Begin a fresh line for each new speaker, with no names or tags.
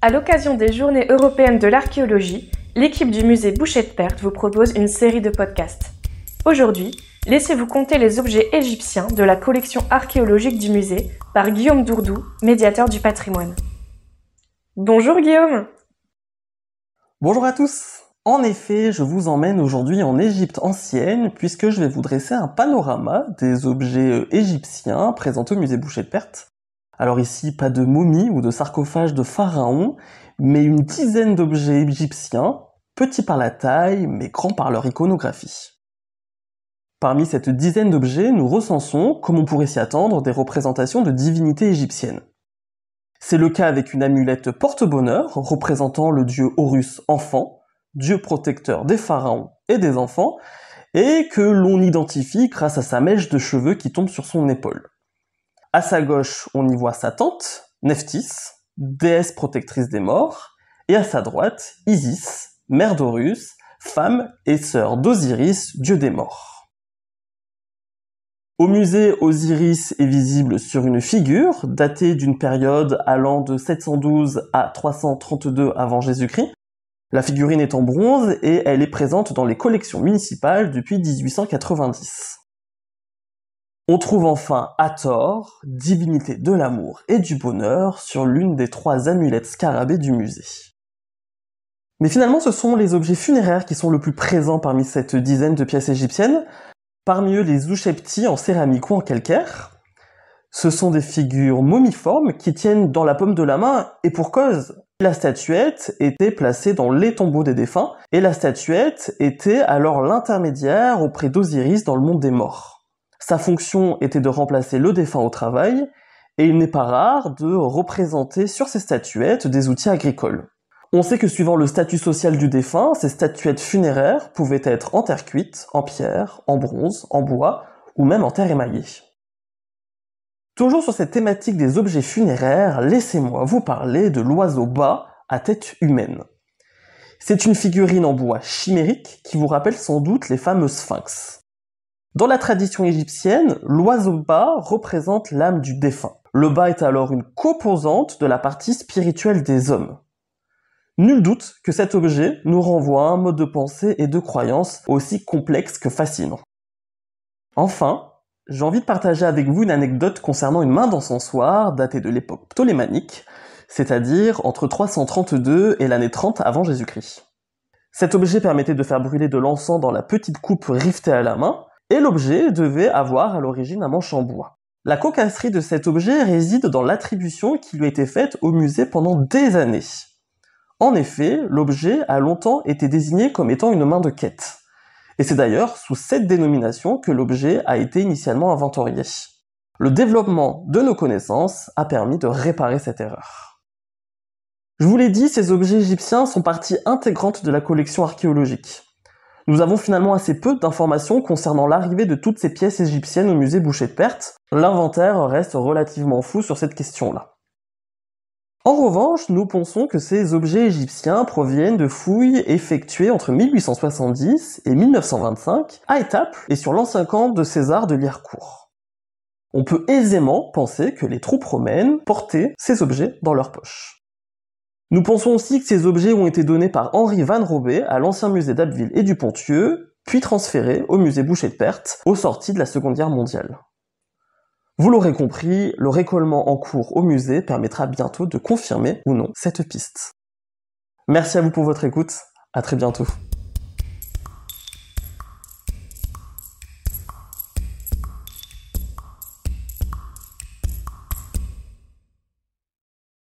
À l'occasion des Journées européennes de l'archéologie, l'équipe du musée Boucher-de-Perte vous propose une série de podcasts. Aujourd'hui, laissez-vous compter les objets égyptiens de la collection archéologique du musée par Guillaume Dourdou, médiateur du patrimoine. Bonjour Guillaume Bonjour à tous En effet, je vous emmène aujourd'hui en Égypte ancienne puisque je vais vous dresser un panorama des objets euh, égyptiens présents au musée Boucher-de-Perte alors ici, pas de momies ou de sarcophages de pharaons, mais une dizaine d'objets égyptiens, petits par la taille, mais grands par leur iconographie. Parmi cette dizaine d'objets, nous recensons, comme on pourrait s'y attendre, des représentations de divinités égyptiennes. C'est le cas avec une amulette porte-bonheur représentant le dieu Horus enfant, dieu protecteur des pharaons et des enfants, et que l'on identifie grâce à sa mèche de cheveux qui tombe sur son épaule. À sa gauche, on y voit sa tante, Nephthys, déesse protectrice des morts, et à sa droite, Isis, mère d'Horus, femme et sœur d'Osiris, dieu des morts. Au musée, Osiris est visible sur une figure datée d'une période allant de 712 à 332 avant Jésus-Christ. La figurine est en bronze et elle est présente dans les collections municipales depuis 1890. On trouve enfin Hathor, divinité de l'amour et du bonheur, sur l'une des trois amulettes scarabées du musée. Mais finalement, ce sont les objets funéraires qui sont le plus présents parmi cette dizaine de pièces égyptiennes, parmi eux les oucheptis en céramique ou en calcaire. Ce sont des figures momiformes qui tiennent dans la paume de la main, et pour cause, la statuette était placée dans les tombeaux des défunts, et la statuette était alors l'intermédiaire auprès d'Osiris dans le monde des morts. Sa fonction était de remplacer le défunt au travail, et il n'est pas rare de représenter sur ces statuettes des outils agricoles. On sait que suivant le statut social du défunt, ces statuettes funéraires pouvaient être en terre cuite, en pierre, en bronze, en bois ou même en terre émaillée. Toujours sur cette thématique des objets funéraires, laissez-moi vous parler de l'oiseau bas à tête humaine. C'est une figurine en bois chimérique qui vous rappelle sans doute les fameux sphinx. Dans la tradition égyptienne, l'oiseau bas représente l'âme du défunt. Le bas est alors une composante de la partie spirituelle des hommes. Nul doute que cet objet nous renvoie à un mode de pensée et de croyance aussi complexe que fascinant. Enfin, j'ai envie de partager avec vous une anecdote concernant une main d'encensoir datée de l'époque ptolémanique, c'est-à-dire entre 332 et l'année 30 avant Jésus-Christ. Cet objet permettait de faire brûler de l'encens dans la petite coupe riftée à la main, et l'objet devait avoir à l'origine un manche en bois. La cocasserie de cet objet réside dans l'attribution qui lui a été faite au musée pendant des années. En effet, l'objet a longtemps été désigné comme étant une main de quête. Et c'est d'ailleurs sous cette dénomination que l'objet a été initialement inventorié. Le développement de nos connaissances a permis de réparer cette erreur. Je vous l'ai dit, ces objets égyptiens sont partie intégrante de la collection archéologique. Nous avons finalement assez peu d'informations concernant l'arrivée de toutes ces pièces égyptiennes au musée Boucher de Perte, L'inventaire reste relativement fou sur cette question-là. En revanche, nous pensons que ces objets égyptiens proviennent de fouilles effectuées entre 1870 et 1925 à étape et sur l'ancien camp de César de Liercourt. On peut aisément penser que les troupes romaines portaient ces objets dans leurs poches. Nous pensons aussi que ces objets ont été donnés par Henri Van Robé à l'ancien musée d'Abbeville et du Pontieux, puis transférés au musée Boucher de Perthes aux sorties de la Seconde Guerre mondiale. Vous l'aurez compris, le récollement en cours au musée permettra bientôt de confirmer ou non cette piste. Merci à vous pour votre écoute, à très bientôt.